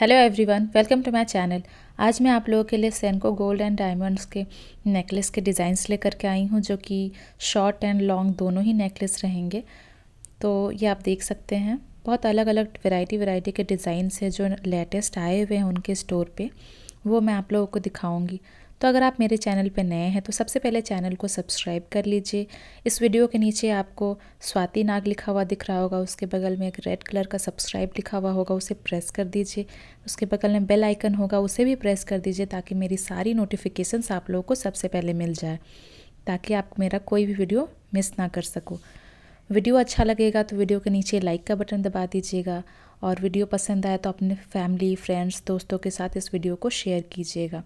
hello everyone welcome to my channel आज मैं आप लोगों के लिए सैनको गोल्ड एंड डायमंड्स के नेकलेस के डिज़ाइंस लेकर के आई हूँ जो कि शॉर्ट एंड लॉन्ग दोनों ही नेकलेस रहेंगे तो ये आप देख सकते हैं बहुत अलग अलग वैरायटी वैरायटी के डिज़ाइंस हैं जो लेटेस्ट आए हुए हैं उनके स्टोर पे वो मैं आप लोगों को दिखाऊँगी तो अगर आप मेरे चैनल पर नए हैं तो सबसे पहले चैनल को सब्सक्राइब कर लीजिए इस वीडियो के नीचे आपको स्वाति नाग लिखा हुआ दिख रहा होगा उसके बगल में एक रेड कलर का सब्सक्राइब लिखा हुआ होगा उसे प्रेस कर दीजिए उसके बगल में बेल आइकन होगा उसे भी प्रेस कर दीजिए ताकि मेरी सारी नोटिफिकेशंस आप लोगों को सबसे पहले मिल जाए ताकि आप मेरा कोई भी वीडियो मिस ना कर सको वीडियो अच्छा लगेगा तो वीडियो के नीचे लाइक का बटन दबा दीजिएगा और वीडियो पसंद आए तो अपने फैमिली फ्रेंड्स दोस्तों के साथ इस वीडियो को शेयर कीजिएगा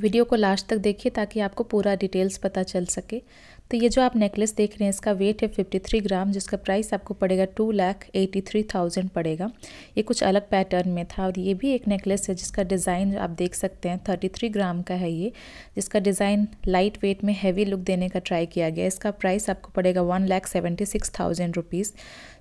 वीडियो को लास्ट तक देखिए ताकि आपको पूरा डिटेल्स पता चल सके तो ये जो आप नेकलेस देख रहे हैं इसका वेट है 53 ग्राम जिसका प्राइस आपको पड़ेगा two lakh eighty three thousand पड़ेगा ये कुछ अलग पैटर्न में था और ये भी एक नेकलेस है जिसका डिज़ाइन आप देख सकते हैं 33 ग्राम का है ये जिसका डिज़ाइन लाइट वेट में हैवी लुक देने का ट्राई किया गया इसका प्राइस आपको पड़ेगा one lakh seventy six thousand rupees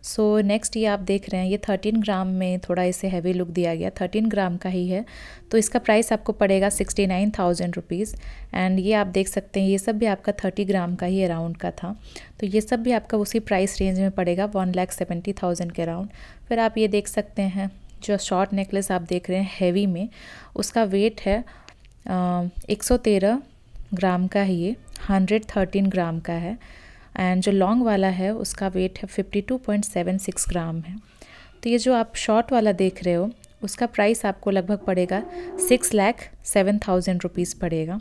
so next ये आप देख रहे हैं ये थर्टीन ग्राम में थोड़ा इसे हैवी लुक दिया गया थर्टीन ग्राम का ही है तो इसका प्राइस आपको पड़ेगा sixty nine thousand rupees and ये आप देख सकते हैं ये सब भी आपका थर्टी ग्राम का ही ही अराउंड का था तो ये सब भी आपका उसी प्राइस रेंज में पड़ेगा वन लैख सेवेंटी थाउजेंड के अराउंड फिर आप ये देख सकते हैं जो शॉर्ट नेकलेस आप देख रहे हैं हैवी में उसका वेट है एक सौ तेरह ग्राम का है ये हंड्रेड थर्टीन ग्राम का है एंड जो लॉन्ग वाला है उसका वेट है fifty two point seven six gram है तो ये जो आप शॉर्ट वाला देख रहे हो उसका प्राइस आपको लगभग पड़ेगा six lakh seven thousand rupees पड़ेगा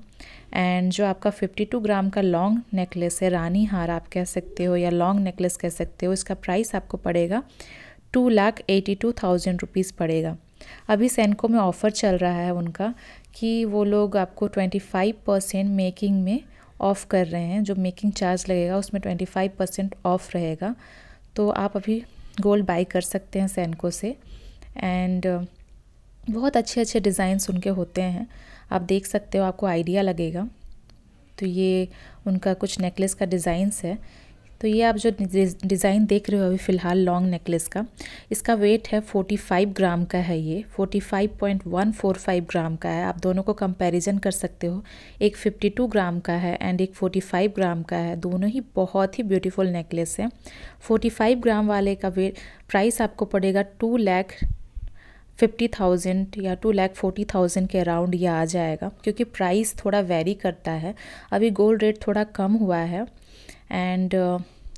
एंड जो आपका फिफ्टी टू ग्राम का लॉन्ग नेकलेस है रानी हार आप कह सकते हो या लॉन्ग नेकलेस कह सकते हो इसका प्राइस आपको पड़ेगा two lakh eighty two thousand rupees पड़ेगा अभी सैनको में ऑफ़र चल रहा है उनका कि वो लोग आपको ट्वेंटी फाइव परसेंट मेकिंग में ऑफ़ कर रहे हैं जो मेकिंग चार्ज लगेगा उसमें ट्वेंटी फाइव परसेंट ऑफ़ रहेगा तो आप अभी गोल्ड बाई कर सकते हैं सैनको से एंड uh, बहुत अच्छे अच्छे डिज़ाइन उनके होते हैं आप देख सकते हो आपको आइडिया लगेगा तो ये उनका कुछ नेकलेस का डिज़ाइंस है तो ये आप जो डिज़ाइन देख रहे हो अभी फ़िलहाल लॉन्ग नेकलेस का इसका वेट है 45 ग्राम का है ये 45.145 ग्राम का है आप दोनों को कंपैरिजन कर सकते हो एक 52 ग्राम का है एंड एक 45 ग्राम का है दोनों ही बहुत ही ब्यूटीफुल नेकलेस है 45 ग्राम वाले का वेट प्राइस आपको पड़ेगा टू लैख फिफ्टी थाउजेंड या टू लैख फोर्टी थाउजेंड के अराउंड ये आ जाएगा क्योंकि प्राइस थोड़ा वेरी करता है अभी गोल्ड रेट थोड़ा कम हुआ है एंड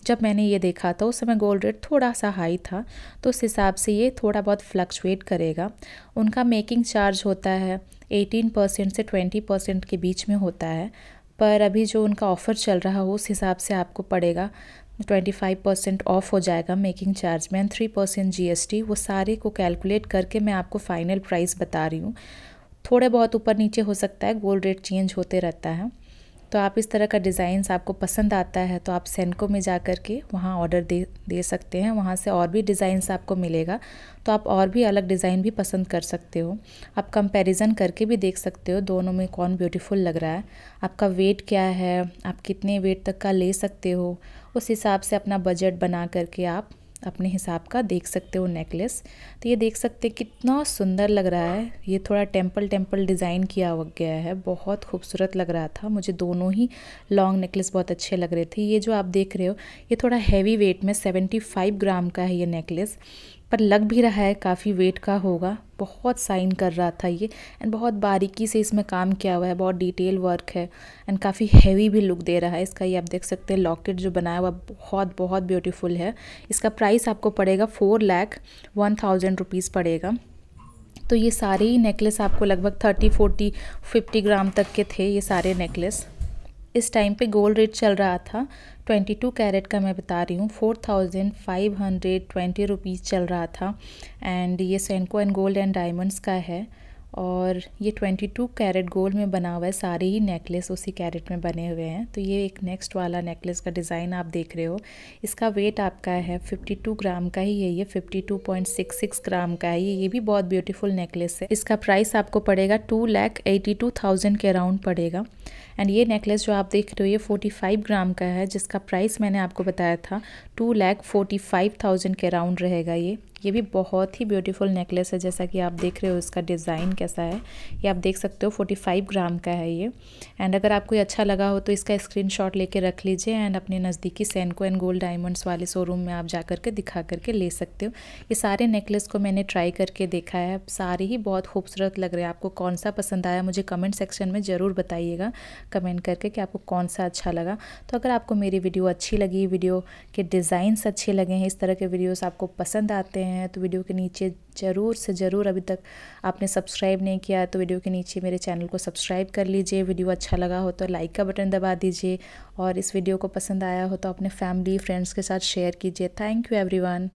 जब मैंने ये देखा था उस समय गोल्ड रेट थोड़ा सा हाई था तो उस हिसाब से ये थोड़ा बहुत फ्लक्चुएट करेगा उनका मेकिंग चार्ज होता है 18 परसेंट से 20 परसेंट के बीच में होता है पर अभी जो उनका ऑफ़र चल रहा हो उस हिसाब से आपको पड़ेगा ट्वेंटी फाइव परसेंट ऑफ हो जाएगा मेकिंग चार्ज में and three percent G S T वो सारे को कैलकुलेट करके मैं आपको फाइनल प्राइस बता रही हूँ थोड़े बहुत ऊपर नीचे हो सकता है गोल्ड रेट चेंज होते रहता है तो आप इस तरह का डिज़ाइंस आपको पसंद आता है तो आप सेनको में जा कर के वहाँ ऑर्डर दे दे सकते हैं वहाँ से और भी डिज़ाइंस आपको मिलेगा तो आप और भी अलग डिज़ाइन भी पसंद कर सकते हो आप कंपैरिजन करके भी देख सकते हो दोनों में कौन ब्यूटीफुल लग रहा है आपका वेट क्या है आप कितने वेट तक का ले सकते हो उस हिसाब से अपना बजट बना करके आप अपने हिसाब का देख सकते हो नेकलेस तो ये देख सकते हैं कितना सुंदर लग रहा है ये थोड़ा टेम्पल टेम्पल डिज़ाइन किया हुआ गया है बहुत खूबसूरत लग रहा था मुझे दोनों ही लॉन्ग नेकलेस बहुत अच्छे लग रहे थे ये जो आप देख रहे हो ये थोड़ा हैवी वेट में 75 ग्राम का है ये नेकलेस पर लग भी रहा है काफ़ी वेट का होगा बहुत साइन कर रहा था ये एंड बहुत बारीकी से इसमें काम किया हुआ है बहुत डिटेल वर्क है एंड काफ़ी हैवी भी लुक दे रहा है इसका ये आप देख सकते हैं लॉकेट जो बनाया हुआ बहुत बहुत ब्यूटीफुल है इसका प्राइस आपको पड़ेगा four lakh one thousand rupees पड़ेगा तो ये सारे ही नेकलेस आपको लगभग थर्टी फोर्टी फिफ्टी ग्राम तक के थे ये सारे नेकलेस इस टाइम पे गोल्ड रेट चल रहा था 22 कैरेट का मैं बता रही हूँ 4520 रुपीस चल रहा था एंड ये Senco and gold and diamonds का है और ये 22 कैरेट गोल्ड में बना हुआ है सारे ही नेकलेस उसी कैरेट में बने हुए हैं तो ये एक नेक्स्ट वाला नेकलेस का डिज़ाइन आप देख रहे हो इसका वेट आपका है 52 ग्राम का ही है ये 52.66 ग्राम का है ये ये भी बहुत ब्यूटीफुल नेकलेस है इसका प्राइस आपको पड़ेगा two lakh eighty two thousand के अराउंड पड़ेगा एंड ये नेकलेस जो आप देख रहे हो ये फोर्टी फाइव ग्राम का है जिसका प्राइस मैंने आपको बताया था two lakh forty five thousand के अराउंड रहेगा ये ये भी बहुत ही ब्यूटीफुल नेकलेस है जैसा कि आप देख रहे हो इसका डिज़ाइन कैसा है ये आप देख सकते हो 45 ग्राम का है ये एंड अगर आपको ये अच्छा लगा हो तो इसका स्क्रीनशॉट लेके रख लीजिए एंड अपने नज़दीकी सैनको एंड गोल्ड डायमंड्स वाले शोरूम में आप जा कर के दिखा करके ले सकते हो ये सारे नेकलेस को मैंने ट्राई करके देखा है सारे ही बहुत खूबसूरत लग रहे हैं आपको कौन सा पसंद आया मुझे कमेंट सेक्शन में ज़रूर बताइएगा कमेंट करके कि आपको कौन सा अच्छा लगा तो अगर आपको मेरी वीडियो अच्छी लगी वीडियो के डिज़ाइंस अच्छे लगे हैं इस तरह के वीडियोस आपको पसंद आते हैं तो वीडियो के नीचे ज़रूर से ज़रूर अभी तक आपने सब्सक्राइब नहीं किया तो वीडियो के नीचे मेरे चैनल को सब्सक्राइब कर लीजिए वीडियो अच्छा लगा हो तो लाइक का बटन दबा दीजिए और इस वीडियो को पसंद आया हो तो अपने फैमिली फ्रेंड्स के साथ शेयर कीजिए थैंक यू एवरी